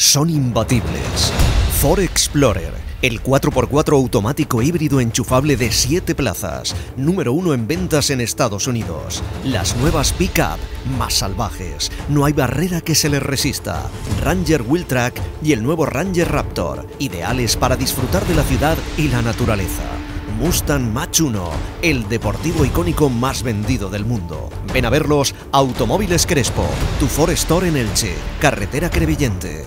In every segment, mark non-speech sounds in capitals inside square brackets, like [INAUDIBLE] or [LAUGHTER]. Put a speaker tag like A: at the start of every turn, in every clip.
A: son imbatibles. Ford Explorer, el 4x4 automático híbrido enchufable de 7 plazas, número 1 en ventas en Estados Unidos. Las nuevas pickup más salvajes, no hay barrera que se les resista. Ranger Track y el nuevo Ranger Raptor, ideales para disfrutar de la ciudad y la naturaleza. Mustang Mach 1, el deportivo icónico más vendido del mundo. Ven a verlos Automóviles Crespo, tu Ford Store en Elche, carretera Crevillente,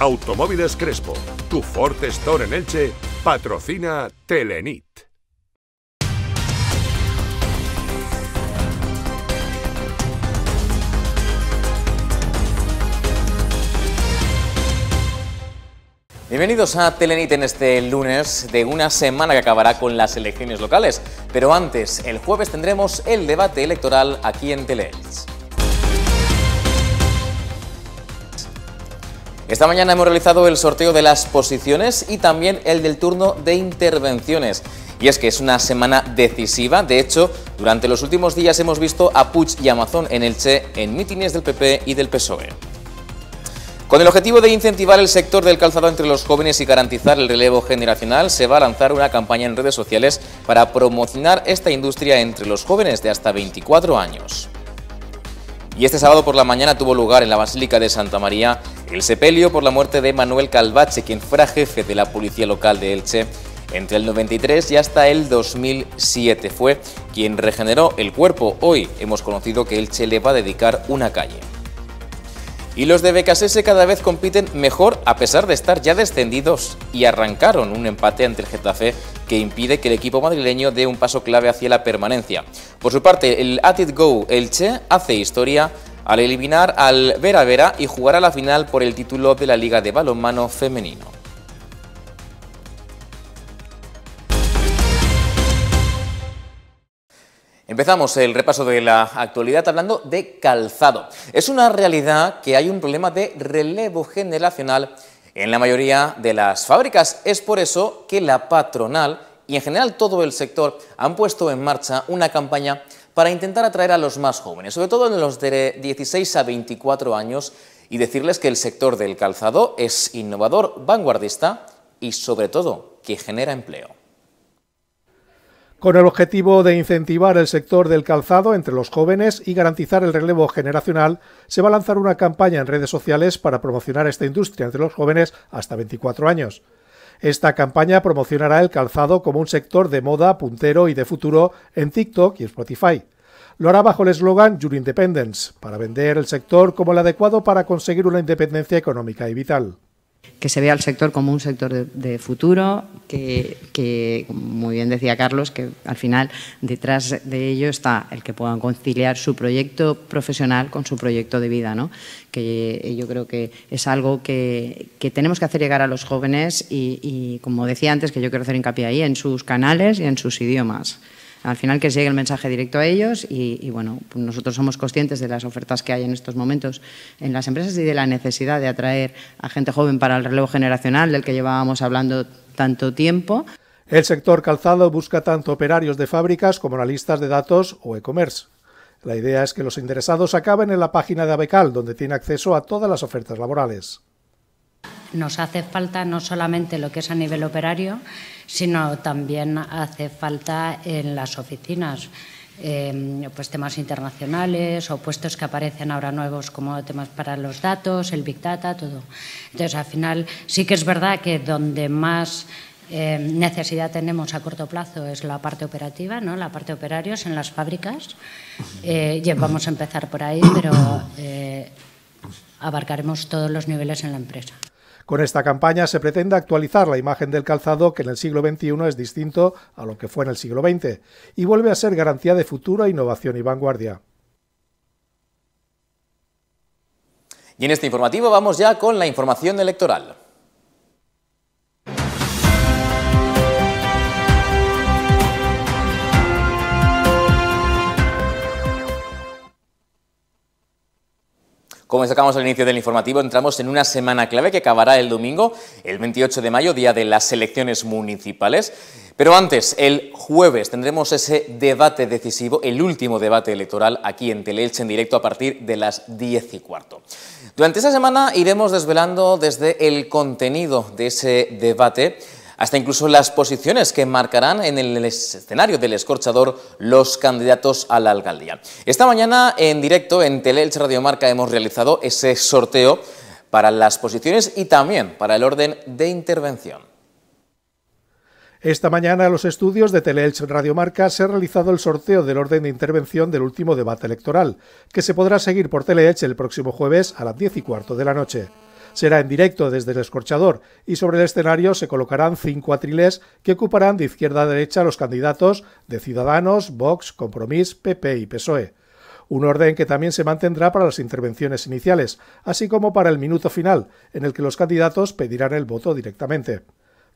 B: Automóviles Crespo, tu Ford Store en Elche,
C: patrocina Telenit.
D: Bienvenidos a Telenit en este lunes de una semana que acabará con las elecciones locales. Pero antes, el jueves tendremos el debate electoral aquí en Telenit. Esta mañana hemos realizado el sorteo de las posiciones y también el del turno de intervenciones. Y es que es una semana decisiva, de hecho, durante los últimos días hemos visto a Puch y Amazon en el Che en mítines del PP y del PSOE. Con el objetivo de incentivar el sector del calzado entre los jóvenes y garantizar el relevo generacional, se va a lanzar una campaña en redes sociales para promocionar esta industria entre los jóvenes de hasta 24 años. Y este sábado por la mañana tuvo lugar en la Basílica de Santa María el sepelio por la muerte de Manuel Calvache, quien fuera jefe de la policía local de Elche entre el 93 y hasta el 2007. Fue quien regeneró el cuerpo. Hoy hemos conocido que Elche le va a dedicar una calle. Y los de BKS cada vez compiten mejor a pesar de estar ya descendidos y arrancaron un empate ante el Getafe que impide que el equipo madrileño dé un paso clave hacia la permanencia. Por su parte, el Atit Go Elche hace historia al eliminar al Vera Vera y jugar a la final por el título de la Liga de Balonmano Femenino. Empezamos el repaso de la actualidad hablando de calzado. Es una realidad que hay un problema de relevo generacional en la mayoría de las fábricas. Es por eso que la patronal y en general todo el sector han puesto en marcha una campaña para intentar atraer a los más jóvenes, sobre todo en los de 16 a 24 años, y decirles que el sector del calzado es innovador, vanguardista y sobre todo que genera empleo.
B: Con el objetivo de incentivar el sector del calzado entre los jóvenes y garantizar el relevo generacional, se va a lanzar una campaña en redes sociales para promocionar esta industria entre los jóvenes hasta 24 años. Esta campaña promocionará el calzado como un sector de moda, puntero y de futuro en TikTok y Spotify. Lo hará bajo el eslogan Your Independence, para vender el sector como el adecuado para conseguir una independencia
C: económica y vital que se vea el sector como un sector de, futuro, que, como muy bien decía Carlos, que al final detrás de ello está el que puedan conciliar su proyecto profesional con su proyecto de vida, ¿no? que eh, yo creo que es algo que, tenemos que hacer llegar a los jóvenes y, como decía antes, que yo quiero hacer hincapié ahí, en sus canales y en sus idiomas al final que llegue el mensaje directo a ellos y,
D: bueno, pues nosotros somos conscientes de las ofertas que hay en estos momentos en las empresas y de la necesidad de atraer a gente joven para el relevo generacional del que llevábamos hablando tanto tiempo.
B: El sector calzado busca tanto operarios de fábricas como analistas de datos o e-commerce. La idea es que los interesados acaben en la página de Abecal, donde tiene acceso a todas las ofertas laborales.
C: Nos hace falta no solamente lo que es a nivel operario, sino también hace falta en las oficinas. Em, pues temas internacionales o puestos que aparecen ahora nuevos como temas para los datos, el Big Data, todo. Entonces, al final, sí que es verdad que donde más em, necesidad tenemos a corto plazo es la parte operativa, ¿no? la parte operarios en las fábricas. Eh, y vamos a empezar por ahí, pero eh, abarcaremos todos los niveles en la empresa.
B: Con esta campaña se pretende actualizar la imagen del calzado que en el siglo XXI es distinto a lo que fue en el siglo XX y vuelve a ser garantía de futura innovación y vanguardia.
D: Y en este informativo vamos ya con la información electoral. Como destacamos al inicio del informativo, entramos en una semana clave que acabará el domingo, el 28 de mayo, día de las elecciones municipales. Pero antes, el jueves tendremos ese debate decisivo, el último debate electoral aquí en Teleelche en directo a partir de las 10 y cuarto. Durante esa semana iremos desvelando desde el contenido de ese debate hasta incluso las posiciones que marcarán en el escenario del escorchador los candidatos a la alcaldía. Esta mañana en directo en Teleelch Radio Marca hemos realizado ese sorteo para las posiciones y también para el orden de intervención.
B: Esta mañana en los estudios de Radio Marca se ha realizado el sorteo del orden de intervención del último debate electoral, que se podrá seguir por Teleelch el próximo jueves a las 10 y cuarto de la noche será en directo desde el escorchador y sobre el escenario se colocarán cinco atriles que ocuparán de izquierda a derecha los candidatos de Ciudadanos, Vox, Compromís, PP y PSOE. Un orden que también se mantendrá para las intervenciones iniciales, así como para el minuto final, en el que los candidatos pedirán el voto directamente.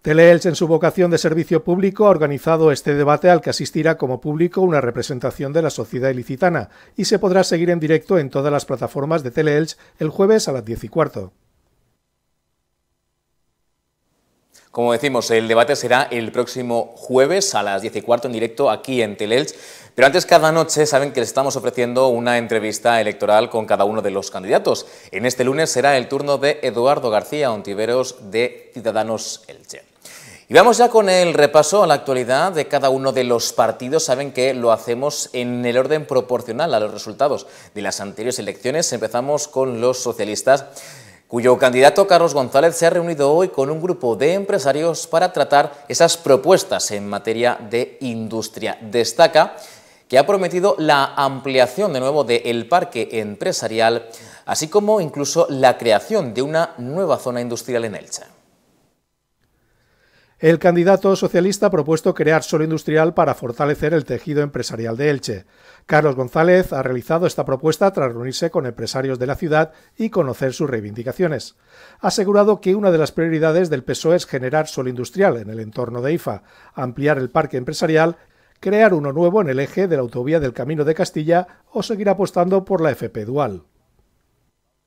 B: Teleelch en su vocación de servicio público ha organizado este debate al que asistirá como público una representación de la sociedad ilicitana y se podrá seguir en directo en todas las plataformas de Teleelch el jueves a las 10 y cuarto.
D: Como decimos, el debate será el próximo jueves a las 10 y cuarto en directo aquí en Tele-Elche. Pero antes cada noche saben que les estamos ofreciendo una entrevista electoral con cada uno de los candidatos. En este lunes será el turno de Eduardo García Ontiveros de Ciudadanos Elche. Y vamos ya con el repaso a la actualidad de cada uno de los partidos. Saben que lo hacemos en el orden proporcional a los resultados de las anteriores elecciones. Empezamos con los socialistas cuyo candidato Carlos González se ha reunido hoy con un grupo de empresarios para tratar esas propuestas en materia de industria. Destaca que ha prometido la ampliación de nuevo del parque empresarial, así como incluso la creación de una nueva zona industrial en Elche.
B: El candidato socialista ha propuesto crear solo industrial para fortalecer el tejido empresarial de Elche. Carlos González ha realizado esta propuesta tras reunirse con empresarios de la ciudad y conocer sus reivindicaciones. Ha asegurado que una de las prioridades del PSOE es generar solo industrial en el entorno de IFA, ampliar el parque empresarial crear uno nuevo en el eje de la autovía del Camino de Castilla
C: o seguir apostando por la FP Dual.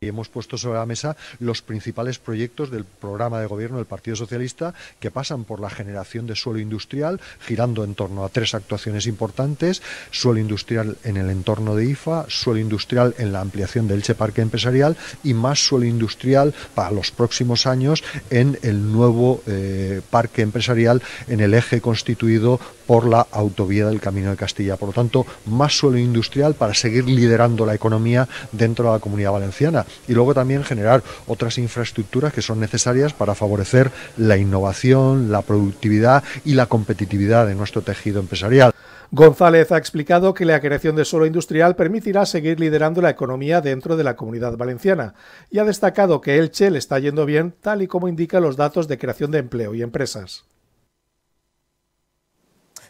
C: Y hemos puesto sobre la mesa los principales proyectos del programa de gobierno del Partido Socialista que pasan por la generación de suelo industrial, girando en torno a tres actuaciones importantes, suelo industrial en el entorno de IFA, suelo industrial en la ampliación del Elche Parque Empresarial y más suelo industrial para los próximos años en el nuevo eh, parque empresarial en el eje constituido por la autovía del Camino de Castilla. Por lo tanto, más suelo industrial para seguir liderando la economía dentro de la comunidad valenciana y luego también generar otras infraestructuras que son necesarias para favorecer la innovación, la productividad y la competitividad de nuestro tejido empresarial. González ha explicado que la creación de suelo
B: industrial permitirá seguir liderando la economía dentro de la comunidad valenciana y ha destacado que Elche le está yendo bien, tal y como indican los datos de creación de empleo y empresas.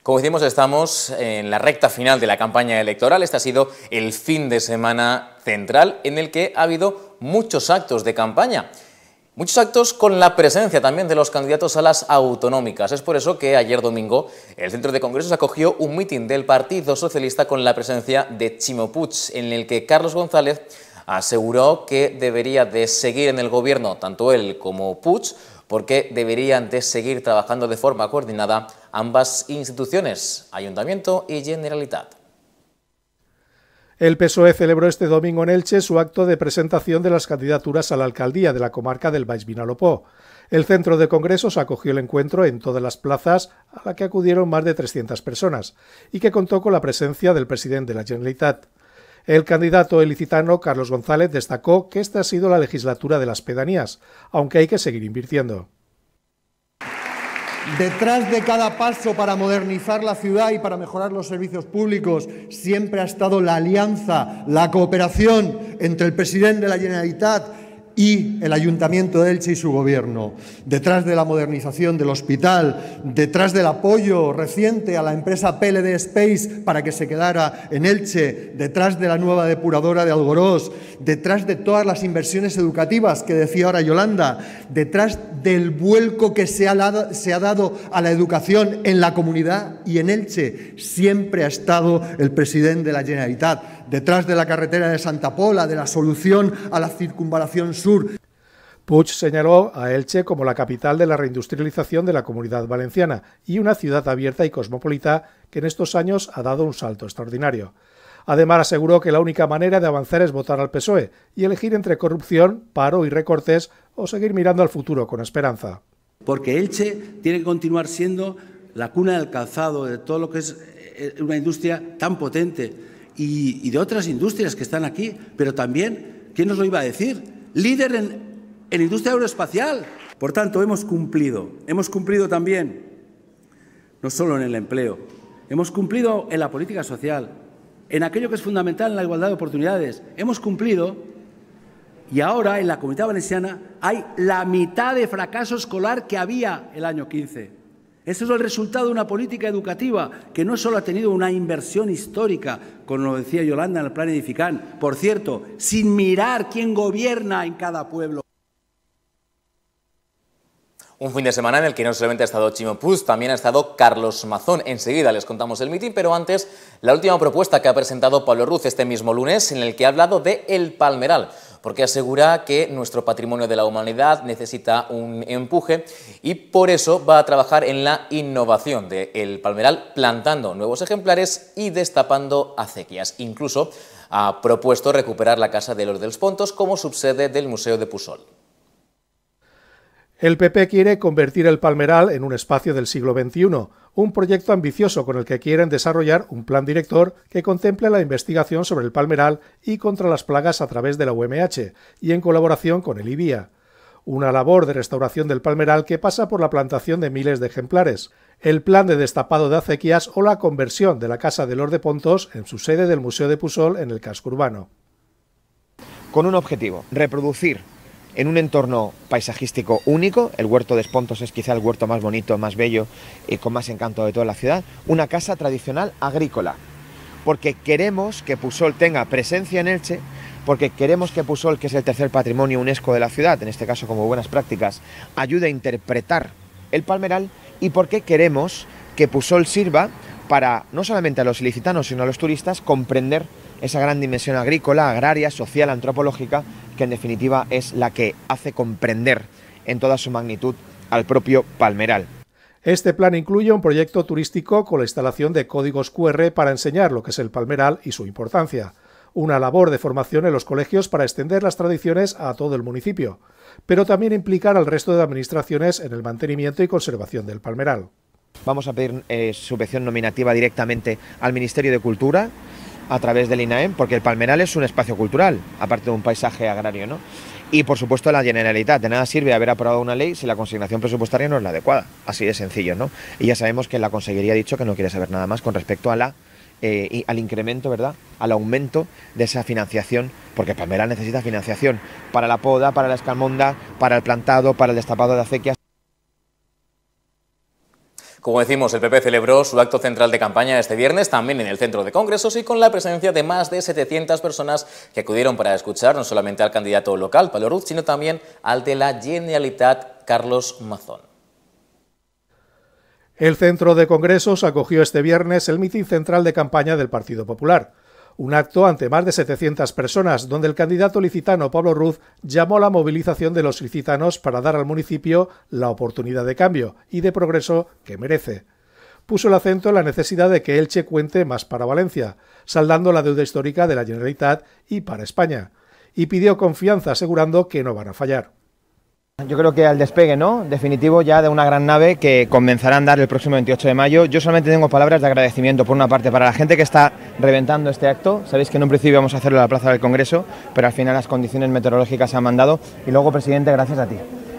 D: Como decimos, estamos en la recta final de la campaña electoral. Este ha sido el fin de semana central en el que ha habido muchos actos de campaña. Muchos actos con la presencia también de los candidatos a las autonómicas. Es por eso que ayer domingo el Centro de Congresos acogió un mitin del Partido Socialista con la presencia de Chimo Puig, en el que Carlos González aseguró que debería de seguir en el gobierno tanto él como Puig porque deberían de seguir trabajando de forma coordinada ambas instituciones, Ayuntamiento y Generalitat.
B: El PSOE celebró este domingo en Elche su acto de presentación de las candidaturas a la alcaldía de la comarca del Baix Vinalopó. El centro de congresos acogió el encuentro en todas las plazas a la que acudieron más de 300 personas y que contó con la presencia del presidente de la Generalitat. El candidato elicitano Carlos González destacó que esta ha sido la legislatura de las pedanías, aunque hay que seguir invirtiendo. Detrás de
C: cada paso para modernizar la ciudad y para mejorar los servicios públicos siempre ha estado la alianza, la cooperación entre el presidente de la Generalitat y el Ayuntamiento de Elche y su Gobierno. Detrás de la modernización del hospital, detrás del apoyo reciente a la empresa PLD Space para que se quedara en Elche, detrás de la nueva depuradora de Algorós, detrás de todas las inversiones educativas que decía ahora Yolanda, detrás del vuelco que se ha, se ha dado a la educación en la comunidad y en Elche, siempre ha estado el presidente de la Generalitat, detrás de la carretera de Santa Pola, de la solución a la circunvalación sur.
B: Puig señaló a Elche como la capital de la reindustrialización de la comunidad valenciana y una ciudad abierta y cosmopolita que en estos años ha dado un salto extraordinario. Además, aseguró que la única manera de avanzar es votar al PSOE y elegir entre corrupción, paro y recortes o seguir mirando al futuro con esperanza.
E: Porque Elche tiene que continuar siendo la cuna del calzado de todo lo que es eh, una industria tan potente y, de otras industrias que están aquí, pero también, ¿quién nos lo iba a decir? Líder en, en industria aeroespacial. Por tanto, hemos cumplido, hemos cumplido también, no solo en el empleo, hemos cumplido en la política social, en aquello que es fundamental en la igualdad de oportunidades, hemos cumplido y ahora en la comunidad valenciana hay la mitad de fracaso escolar que había el año 15. Ese es el resultado de una política educativa que no solo ha tenido una inversión histórica, como lo decía
D: Yolanda en el plan Edifican, por cierto,
E: sin mirar quién gobierna en cada pueblo.
D: Un fin de semana en el que no solamente ha estado Chimo Puz, también ha estado Carlos Mazón. Enseguida les contamos el mitin, pero antes la última propuesta que ha presentado Pablo Ruz este mismo lunes, en el que ha hablado de El Palmeral porque asegura que nuestro patrimonio de la humanidad necesita un empuje y por eso va a trabajar en la innovación del palmeral, plantando nuevos ejemplares y destapando acequias. Incluso ha propuesto recuperar la Casa de los Dels Pontos como subsede del Museo de Pusol.
B: El PP quiere convertir el Palmeral en un espacio del siglo XXI, un proyecto ambicioso con el que quieren desarrollar un plan director que contemple la investigación sobre el Palmeral y contra las plagas a través de la UMH, y en colaboración con el IBIA. Una labor de restauración del Palmeral que pasa por la plantación de miles de ejemplares, el plan de destapado de acequias o la conversión de la Casa de Lorde de Pontos en su sede del Museo de Pusol en el casco urbano. Con un objetivo, reproducir en un
F: entorno paisajístico único, el huerto de Espontos es quizá el huerto más bonito, más bello y con más encanto de toda la ciudad, una casa tradicional agrícola, porque queremos que Pusol tenga presencia en Elche, porque queremos que Pusol, que es el tercer patrimonio UNESCO de la ciudad, en este caso como buenas prácticas, ayude a interpretar el palmeral y porque queremos que Pusol sirva para no solamente a los ilicitanos, sino a los turistas comprender esa gran dimensión agrícola, agraria, social, antropológica que en definitiva es la que hace
B: comprender en toda su magnitud al propio palmeral. Este plan incluye un proyecto turístico con la instalación de códigos QR para enseñar lo que es el palmeral y su importancia, una labor de formación en los colegios para extender las tradiciones a todo el municipio, pero también implicar al resto de administraciones en el mantenimiento y conservación del palmeral.
F: Vamos a pedir eh, subvención nominativa directamente al Ministerio de Cultura, a través del INAEM, porque el Palmeral es un espacio cultural, aparte de un paisaje agrario, ¿no? Y por supuesto la generalidad, de nada sirve haber aprobado una ley si la consignación presupuestaria no es la adecuada, así de sencillo, ¿no? Y ya sabemos que la Consejería ha dicho que no quiere saber nada más con respecto a la eh, al incremento, ¿verdad? Al aumento de esa financiación, porque Palmeral necesita financiación para la poda, para la escalmonda, para el plantado, para el destapado de acequias.
D: Como decimos, el PP celebró su acto central de campaña este viernes también en el centro de congresos y con la presencia de más de 700 personas que acudieron para escuchar no solamente al candidato local, Pablo sino también al de la genialidad Carlos Mazón.
B: El centro de congresos acogió este viernes el mitin central de campaña del Partido Popular. Un acto ante más de 700 personas, donde el candidato licitano Pablo Ruz llamó a la movilización de los licitanos para dar al municipio la oportunidad de cambio y de progreso que merece puso el acento en la necesidad de que Elche cuente más para Valencia, saldando la deuda histórica de la Generalitat y para España, y pidió confianza asegurando que no van a fallar. Yo creo que al despegue, ¿no? Definitivo
F: ya de una gran nave que comenzará a andar el próximo 28 de mayo. Yo solamente tengo palabras de agradecimiento, por una parte, para la gente que está reventando este acto. Sabéis que en un principio íbamos a hacerlo en la Plaza del Congreso, pero al final las condiciones meteorológicas se han mandado. Y luego, presidente, gracias a ti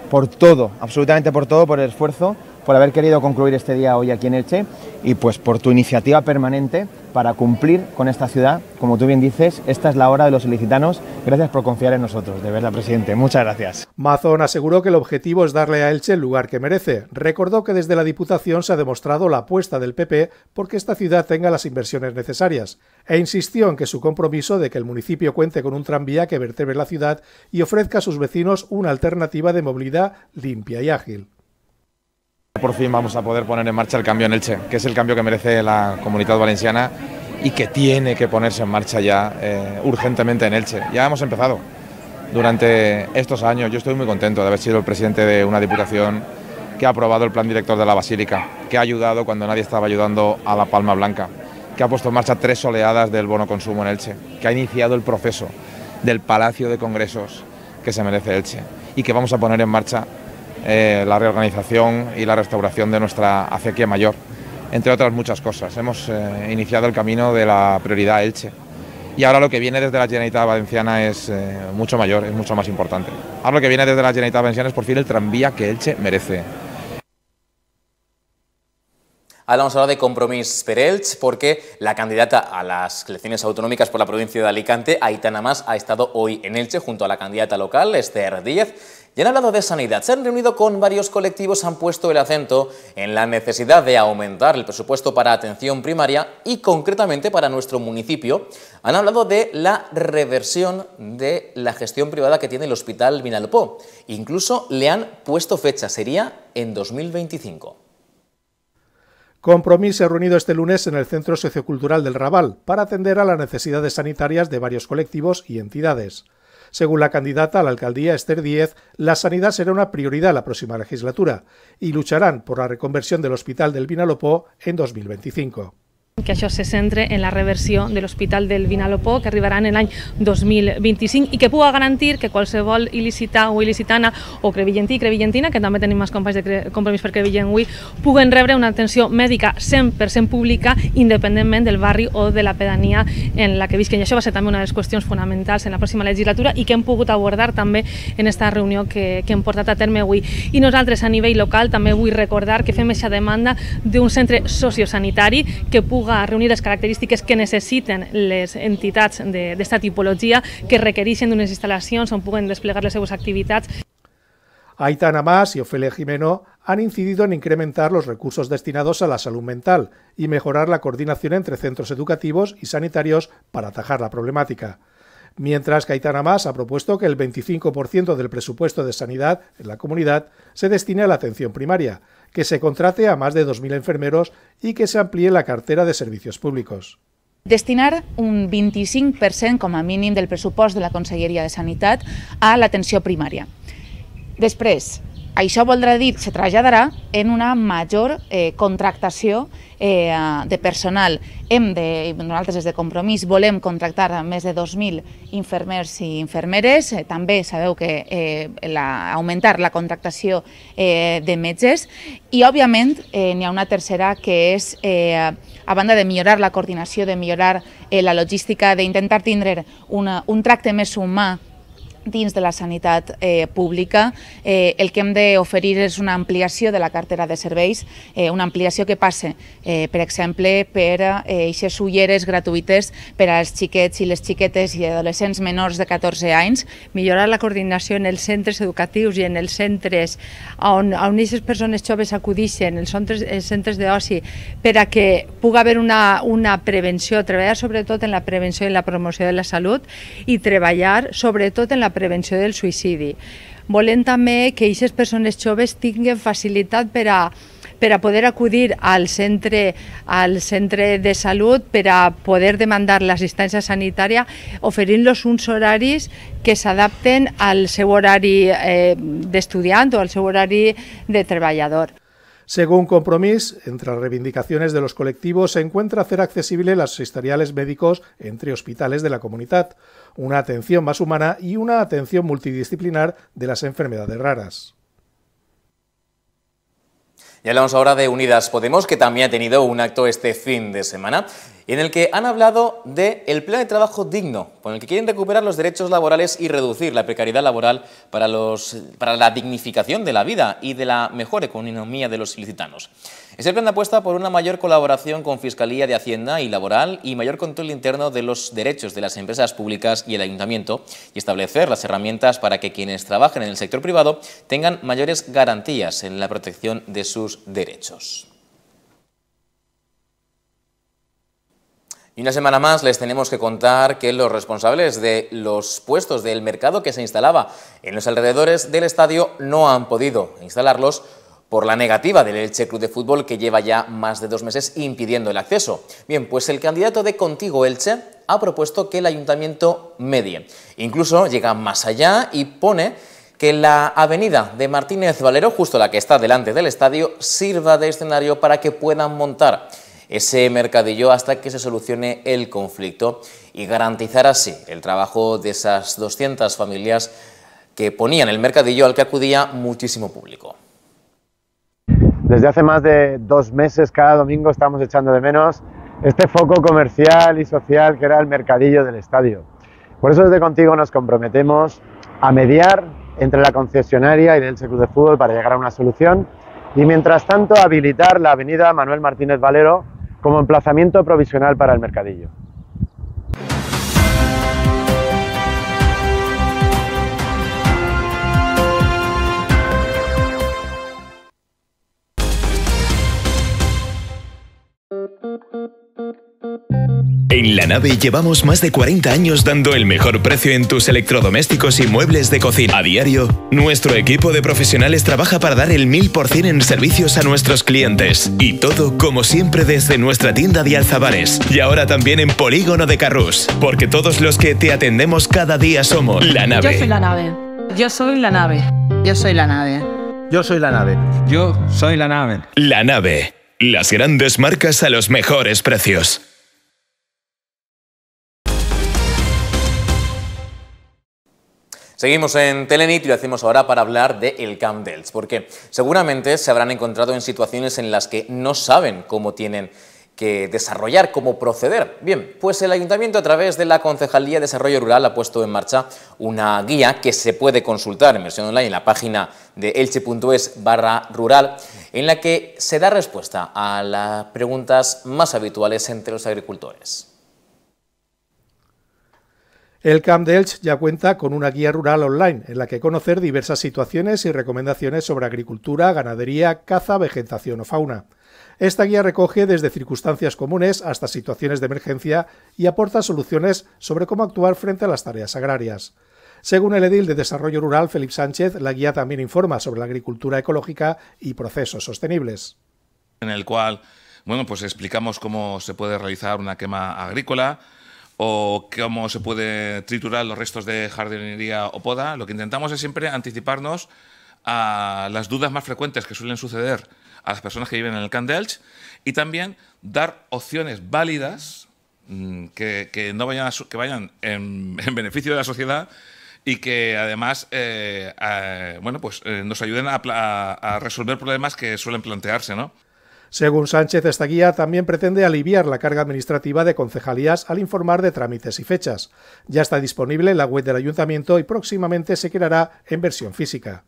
F: por todo, absolutamente por todo, por el esfuerzo, por haber querido concluir este día hoy aquí en Elche y pues por tu iniciativa permanente para cumplir con esta ciudad. Como tú bien dices, esta es la hora de los ilicitanos. Gracias por confiar en nosotros, de verdad, presidente. Muchas gracias.
B: Mazón aseguró que el objetivo es darle a Elche el lugar que merece. Recordó que desde la Diputación se ha demostrado la apuesta del PP porque esta ciudad tenga las inversiones necesarias e insistió en que su compromiso de que el municipio cuente con un tranvía que vertebre la ciudad y ofrezca a sus vecinos una alternativa de movilidad limpia y ágil.
F: Por fin vamos a poder poner en marcha el cambio en Elche, que es el cambio que merece la comunidad valenciana y que tiene que ponerse en marcha ya eh, urgentemente en Elche. Ya hemos empezado durante estos años. Yo estoy muy contento de haber sido el presidente de una diputación que ha aprobado el plan director de la Basílica, que ha ayudado cuando nadie estaba ayudando a la Palma Blanca que ha puesto en marcha tres oleadas del bono consumo en Elche, que ha iniciado el proceso del Palacio de Congresos que se merece Elche y que vamos a poner en marcha eh, la reorganización y la restauración de nuestra acequia mayor, entre otras muchas cosas. Hemos eh, iniciado el camino de la prioridad Elche y ahora lo que viene desde la Generalitat Valenciana es eh, mucho mayor, es mucho más importante. Ahora lo que viene desde la Generalitat Valenciana es por fin el tranvía que Elche merece.
D: Ahora de Compromís per Elche porque la candidata a las elecciones autonómicas por la provincia de Alicante, Aitana Más, ha estado hoy en Elche junto a la candidata local, Esther Díez, y han hablado de sanidad. Se han reunido con varios colectivos, han puesto el acento en la necesidad de aumentar el presupuesto para atención primaria y concretamente para nuestro municipio. Han hablado de la reversión de la gestión privada que tiene el Hospital Vinalopó. Incluso le han puesto fecha, sería en 2025.
B: Compromiso se ha reunido este lunes en el Centro Sociocultural del Raval para atender a las necesidades sanitarias de varios colectivos y entidades. Según la candidata a la alcaldía Esther Díez, la sanidad será una prioridad la próxima legislatura y lucharán por la reconversión del Hospital del Vinalopó en 2025.
A: que això se centre en la reversió de l'Hospital del Vinalopó, que arribarà en l'any 2025 i que puga garantir que qualsevol il·licità o il·licitana o crevillentí i crevillentina, que també tenim els companys de Compromís per Crevillent avui, puguen rebre una atenció mèdica 100% pública independentment del barri o de la pedania en la que visquen. I això va ser també una de les qüestions fonamentals en la pròxima legislatura i que hem pogut abordar també en aquesta reunió que, que hem portat a terme avui. I nosaltres a nivell local també vull recordar que fem aquesta demanda d'un centre sociosanitari que puga a reunir las características que las entidades de esta tipología... que requereixen d'unes instal·lacions on puguen desplegar les actividades. activitats.
B: Aitana Mas y Ofelia Jimeno han incidido en incrementar los recursos destinados a la salud mental y mejorar la coordinación entre centros educativos y sanitarios para atajar la problemática. Mientras que Aitana Mas ha propuesto que el 25% del presupuesto de sanidad en la comunidad se destine a la atención primaria que se contrate a más de 2.000 enfermeros y que se amplíe la cartera de servicios públicos.
D: Destinar un 25% com a mínim del pressupost de la Conselleria de Sanitat a l'atenció primària. Després, això voldrà dir, se traslladarà en una major eh, contractació eh, de personal. Hem de, nosaltres des de Compromís volem contractar més de 2.000 infermers i infermeres, eh, també sabeu que eh, la, augmentar la contractació eh, de metges i òbviament eh, n'hi ha una tercera que és eh, a banda de millorar la coordinació, de millorar eh, la logística, d'intentar tindre una, un tracte més humà dins de la sanitat eh, pública, eh, el que hem d'oferir és una ampliació de la cartera de serveis, eh, una ampliació que passe, eh, per exemple, per aquestes eh, ulleres gratuïtes per als xiquets i
C: les xiquetes i adolescents menors de 14 anys. Millorar la coordinació en els centres educatius i en els centres on, on aquestes persones joves acudixen, els centres, els centres d'oci, per a que pugui haver una, una prevenció, treballar sobretot en la prevenció i la promoció de la salut i treballar sobretot en la prevenció del suïcidi. Volem també que aquestes persones joves tinguin facilitat per a per a poder acudir al centre, al centre de salut per a poder demandar l'assistència sanitària, oferint-los uns horaris que s'adapten al seu horari eh, d'estudiant o al seu horari de treballador.
B: Según compromiso entre las reivindicaciones de los colectivos se encuentra hacer accesible las historiales médicos entre hospitales de la comunidad, una atención más humana y una atención multidisciplinar de las enfermedades raras.
D: Y hablamos ahora de Unidas Podemos, que también ha tenido un acto este fin de semana en el que han hablado del el plan de trabajo digno, con el que quieren recuperar los derechos laborales y reducir la precariedad laboral para, la dignificación de la vida y de la mejor economía de los ilicitanos. Es el plan apuesta por una mayor colaboración con Fiscalía de Hacienda y Laboral y mayor control interno de los derechos de las empresas públicas y el ayuntamiento y establecer las herramientas para que quienes trabajen en el sector privado tengan mayores garantías en la protección de sus derechos. Y una semana más les tenemos que contar que los responsables de los puestos del mercado que se instalaba en los alrededores del estadio no han podido instalarlos por la negativa del Elche Club de Fútbol que lleva ya más de dos meses impidiendo el acceso. Bien, pues el candidato de Contigo Elche ha propuesto que el ayuntamiento medie. Incluso llega más allá y pone que la avenida de Martínez Valero, justo la que está delante del estadio, sirva de escenario para que puedan montar ese mercadillo hasta que se solucione el conflicto y garantizar así el trabajo de esas 200 familias que ponían el mercadillo al que acudía muchísimo público.
F: Desde hace más de dos meses cada domingo estamos echando de menos este foco comercial y social que era el mercadillo del estadio. Por eso desde contigo nos comprometemos a mediar entre la concesionaria y el Club de Fútbol para llegar a una solución y mientras tanto habilitar la avenida Manuel Martínez Valero como emplazamiento provisional para el mercadillo. En la nave llevamos más de 40 años dando el mejor precio en tus electrodomésticos y muebles de cocina. A diario, nuestro equipo de profesionales trabaja para dar el 1000% en servicios a nuestros clientes. Y todo, como siempre, desde nuestra tienda de Alzabares. Y ahora también en Polígono de Carrus, Porque todos los que te atendemos cada día somos la nave. Yo soy
C: la nave. Yo soy la nave. Yo
F: soy la nave. Yo soy la nave. Yo
E: soy la nave.
F: La nave. Las grandes marcas a los mejores precios.
D: Seguimos en Telenit y lo hacemos ahora para hablar de el Camp dels, porque seguramente se habrán encontrado en situaciones en las que no saben cómo tienen que desarrollar, cómo proceder. Bien, pues el Ayuntamiento a través de la Concejalía de Desarrollo Rural ha puesto en marcha una guía que se puede consultar en versión online en la página de elche.es barra rural, en la que se da respuesta a las preguntas más habituales entre los agricultores.
B: El Camp de ya cuenta con una guía rural online en la que conocer diversas situaciones y recomendaciones sobre agricultura, ganadería, caza, vegetación o fauna. Esta guía recoge desde circunstancias comunes hasta situaciones de emergencia y aporta soluciones sobre cómo actuar frente a las tareas agrarias. Según el edil de Desarrollo Rural, Felipe Sánchez, la guía también informa sobre la agricultura ecológica y procesos sostenibles.
D: En el cual, bueno, pues explicamos cómo se puede realizar una quema agrícola, o cómo se puede triturar los restos de jardinería o poda, lo que intentamos es siempre anticiparnos a las dudas más frecuentes que suelen suceder a las personas que viven en el Candelch, y también dar opciones válidas mm, que, no vayan, que vayan [LAUGHS] en, beneficio de la sociedad y que además eh, eh, bueno, pues, eh, nos ayuden a, a, resolver problemas que suelen plantearse. ¿no?
B: Según Sánchez, esta guía también pretende aliviar la carga administrativa de concejalías al informar de trámites y fechas. Ya está disponible en la web del ayuntamiento y próximamente se creará en versión física.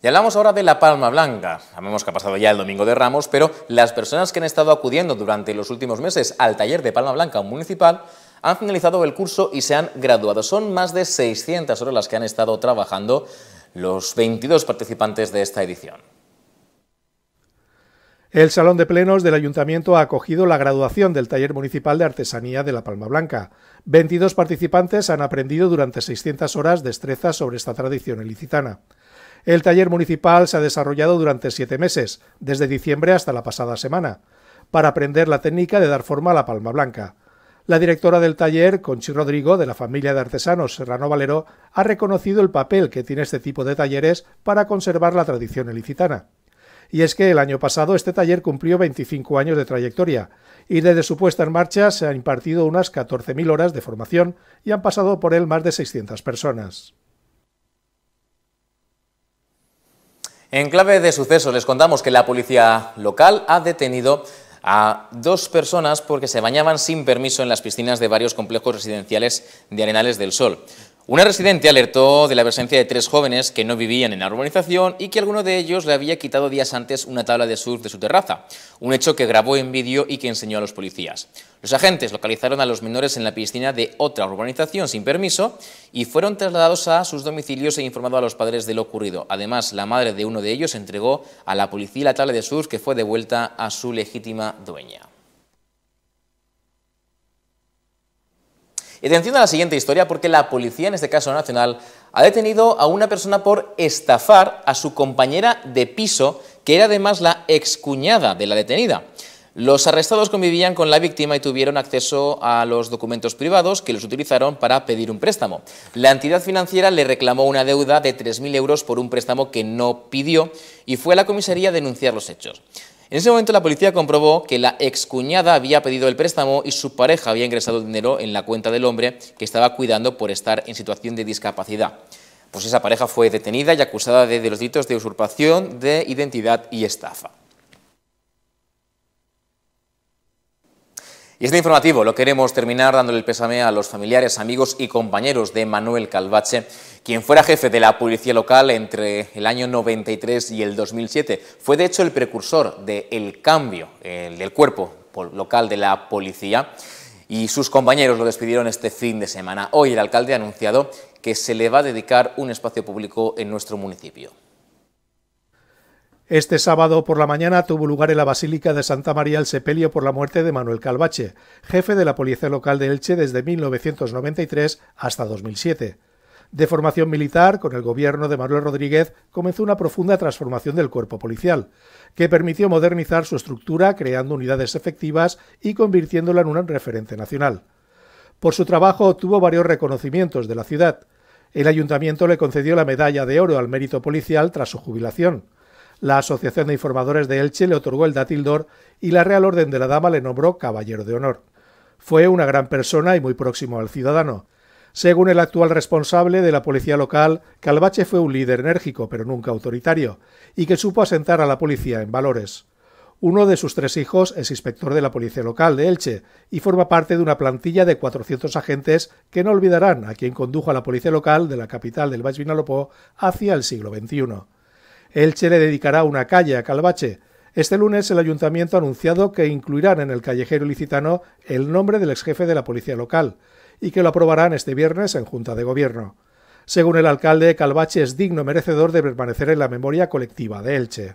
D: Y hablamos ahora de la Palma Blanca. Sabemos que ha pasado ya el Domingo de Ramos, pero las personas que han estado acudiendo durante los últimos meses al taller de Palma Blanca municipal han finalizado el curso y se han graduado. Son más de 600 horas las que han estado trabajando los 22 participantes de esta edición.
B: El Salón de Plenos del Ayuntamiento ha acogido la graduación del Taller Municipal de Artesanía de la Palma Blanca. 22 participantes han aprendido durante 600 horas destrezas sobre esta tradición ilicitana. El taller municipal se ha desarrollado durante siete meses, desde diciembre hasta la pasada semana, para aprender la técnica de dar forma a la palma blanca. La directora del taller, Conchi Rodrigo, de la familia de artesanos Serrano Valero, ha reconocido el papel que tiene este tipo de talleres para conservar la tradición ilicitana y es que el año pasado este taller cumplió 25 años de trayectoria y desde su puesta en marcha se han impartido unas 14.000 horas de formación y han pasado por él más de 600 personas.
D: En clave de sucesos les contamos que la policía local ha detenido a dos personas porque se bañaban sin permiso en las piscinas de varios complejos residenciales de Arenales del Sol. Una residente alertó de la presencia de tres jóvenes que no vivían en la urbanización y que alguno de ellos le había quitado días antes una tabla de surf de su terraza, un hecho que grabó en vídeo y que enseñó a los policías. Los agentes localizaron a los menores en la piscina de otra urbanización sin permiso y fueron trasladados a sus domicilios e informado a los padres de lo ocurrido. Además, la madre de uno de ellos entregó a la policía la tabla de surf que fue devuelta a su legítima dueña. Y atención a la siguiente historia, porque la policía, en este caso nacional, ha detenido a una persona por estafar a su compañera de piso, que era además la excuñada de la detenida. Los arrestados convivían con la víctima y tuvieron acceso a los documentos privados que los utilizaron para pedir un préstamo. La entidad financiera le reclamó una deuda de 3.000 euros por un préstamo que no pidió y fue a la comisaría a denunciar los hechos. En ese momento la policía comprobó que la excuñada había pedido el préstamo y su pareja había ingresado dinero en la cuenta del hombre que estaba cuidando por estar en situación de discapacidad. Pues esa pareja fue detenida y acusada de los delitos de usurpación de identidad y estafa. Y este informativo lo queremos terminar dándole el pésame a los familiares, amigos y compañeros de Manuel Calvache, quien fuera jefe de la policía local entre el año 93 y el 2007. Fue de hecho el precursor del cambio del cuerpo local de la policía y sus compañeros lo despidieron este fin de semana. Hoy el alcalde ha anunciado que se le va a dedicar un espacio público en nuestro municipio.
B: Este sábado por la mañana tuvo lugar en la Basílica de Santa María el sepelio por la muerte de Manuel Calvache, jefe de la Policía Local de Elche desde 1993 hasta 2007. De formación militar, con el gobierno de Manuel Rodríguez comenzó una profunda transformación del cuerpo policial, que permitió modernizar su estructura creando unidades efectivas y convirtiéndola en un referente nacional. Por su trabajo obtuvo varios reconocimientos de la ciudad. El ayuntamiento le concedió la medalla de oro al mérito policial tras su jubilación la Asociación de Informadores de Elche le otorgó el datildor y la Real Orden de la Dama le nombró Caballero de Honor. Fue una gran persona y muy próximo al ciudadano. Según el actual responsable de la policía local, Calvache fue un líder enérgico pero nunca autoritario, y que supo asentar a la policía en valores. Uno de sus tres hijos es inspector de la policía local de Elche y forma parte de una plantilla de 400 agentes que no olvidarán a quien condujo a la policía local de la capital del Vasvinalopó Vinalopó hacia el siglo XXI. Elche le dedicará una calle a Calvache. Este lunes el ayuntamiento ha anunciado que incluirán en el callejero licitano el nombre del exjefe de la policía local y que lo aprobarán este viernes en Junta de Gobierno. Según el alcalde, Calvache es digno merecedor de permanecer en la memoria colectiva de Elche.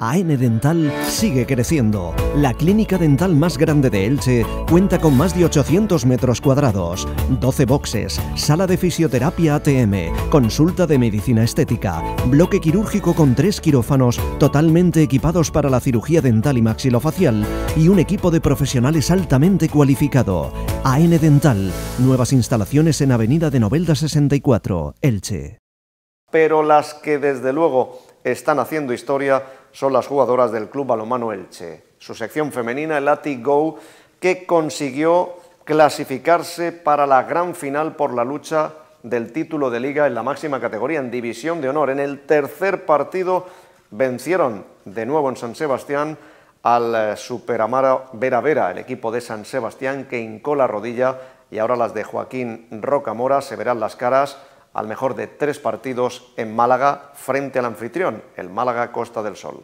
A: AN Dental sigue creciendo. La clínica dental más grande de Elche cuenta con más de 800 metros cuadrados, 12 boxes, sala de fisioterapia ATM, consulta de medicina estética, bloque quirúrgico con tres quirófanos totalmente equipados para la cirugía dental y maxilofacial y un equipo de profesionales altamente cualificado. AN Dental, nuevas instalaciones en Avenida de Novelda 64, Elche.
G: Pero las que desde luego están haciendo historia son las jugadoras del Club Balomano Elche. Su sección femenina, el Ati Go, que consiguió clasificarse para la gran final por la lucha del título de liga en la máxima categoría, en división de honor. En el tercer partido vencieron de nuevo en San Sebastián al eh, Superamara Vera Vera, el equipo de San Sebastián que hincó la rodilla y ahora las de Joaquín Rocamora se verán las caras al mejor de tres partidos en Málaga frente al anfitrión, el Málaga Costa del Sol.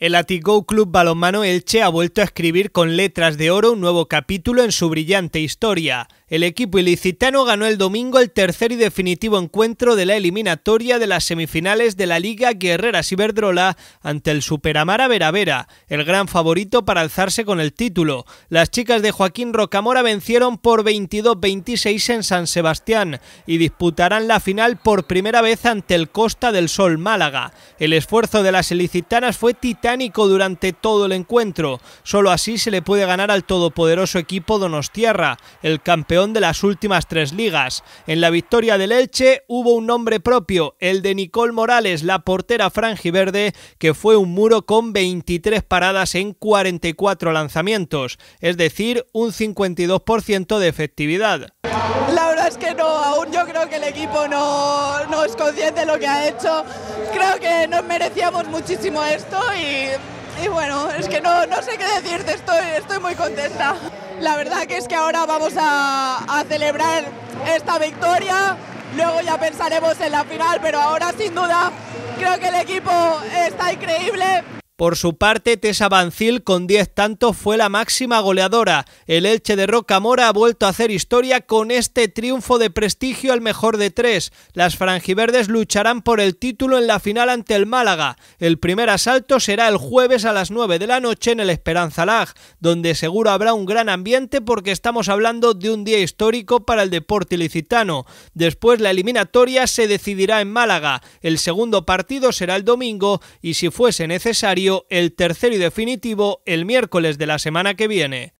E: El Atigou Club Balonmano Elche ha vuelto a escribir con letras de oro un nuevo capítulo en su brillante historia. El equipo ilicitano ganó el domingo el tercer y definitivo encuentro de la eliminatoria de las semifinales de la Liga Guerreras ciberdrola ante el Superamara Vera Vera, el gran favorito para alzarse con el título. Las chicas de Joaquín Rocamora vencieron por 22-26 en San Sebastián y disputarán la final por primera vez ante el Costa del Sol Málaga. El esfuerzo de las ilicitanas fue titánico durante todo el encuentro. Solo así se le puede ganar al todopoderoso equipo Donostierra, el campeón de las últimas tres ligas. En la victoria del Elche hubo un nombre propio, el de Nicole Morales, la portera franjiverde, que fue un muro con 23 paradas en 44 lanzamientos, es decir, un 52% de efectividad
D: es que no, aún yo creo que el equipo no, es consciente de lo que ha hecho. Creo que nos merecíamos muchísimo esto y, bueno, es que no, sé qué decirte, estoy, estoy muy contenta. La verdad que es que ahora vamos a, a celebrar esta victoria, luego ya pensaremos en la final, pero ahora sin duda creo que el equipo está increíble,
E: por su parte, Tessa Bancil con 10 tantos fue la máxima goleadora. El Elche de Rocamora ha vuelto a hacer historia con este triunfo de prestigio al mejor de tres. Las franjiverdes lucharán por el título en la final ante el Málaga. El primer asalto será el jueves a las 9 de la noche en el Esperanza Lag, donde seguro habrá un gran ambiente porque estamos hablando de un día histórico para el deporte ilicitano. Después la eliminatoria se decidirá en Málaga. El segundo partido será el domingo y si fuese necesario el tercero y definitivo, el miércoles de la semana que viene.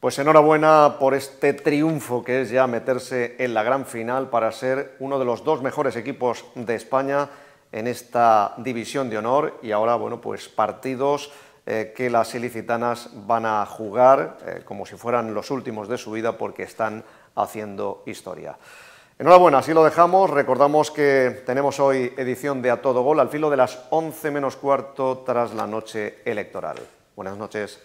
G: Pues enhorabuena por este triunfo que es ya meterse en la gran final para ser uno de los dos mejores equipos de España en esta división de honor y ahora, bueno, pues partidos eh, que las ilicitanas van a jugar eh, como si fueran los últimos de su vida porque están haciendo historia. Enhorabuena, así lo dejamos. Recordamos que tenemos hoy edición de A Todo Gol al filo de las 11 menos cuarto tras la noche electoral. Buenas noches.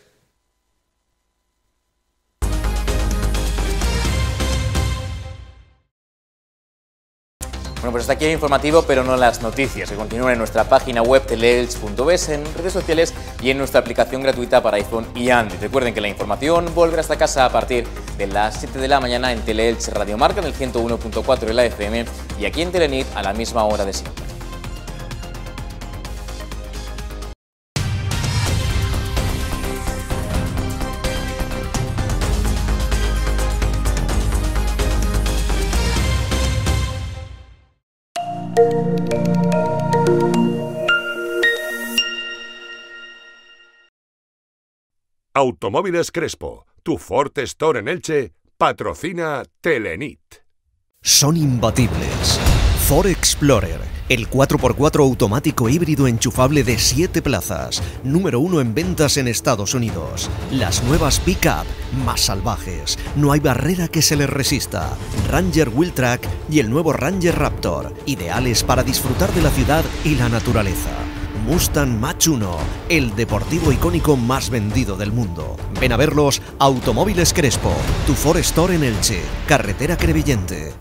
D: Bueno, pues hasta aquí el informativo, pero no las noticias, que continúa en nuestra página web teleelch.es, en redes sociales y en nuestra aplicación gratuita para iPhone y Android. Recuerden que la información volverá hasta casa a partir de las 7 de la mañana en Teleelch Radio Marca, en el 101.4 de la FM y aquí en Telenit a la misma hora de siempre.
C: Automóviles Crespo, tu Ford Store en Elche, patrocina Telenit.
A: Son imbatibles. Ford Explorer, el 4x4 automático híbrido enchufable de 7 plazas, número uno en ventas en Estados Unidos. Las nuevas Pickup, más salvajes, no hay barrera que se les resista. Ranger Track y el nuevo Ranger Raptor, ideales para disfrutar de la ciudad y la naturaleza. Mustang Mach 1, el deportivo icónico más vendido del mundo.
E: Ven a verlos Automóviles Crespo, tu Ford Store en Elche, carretera Crevillente.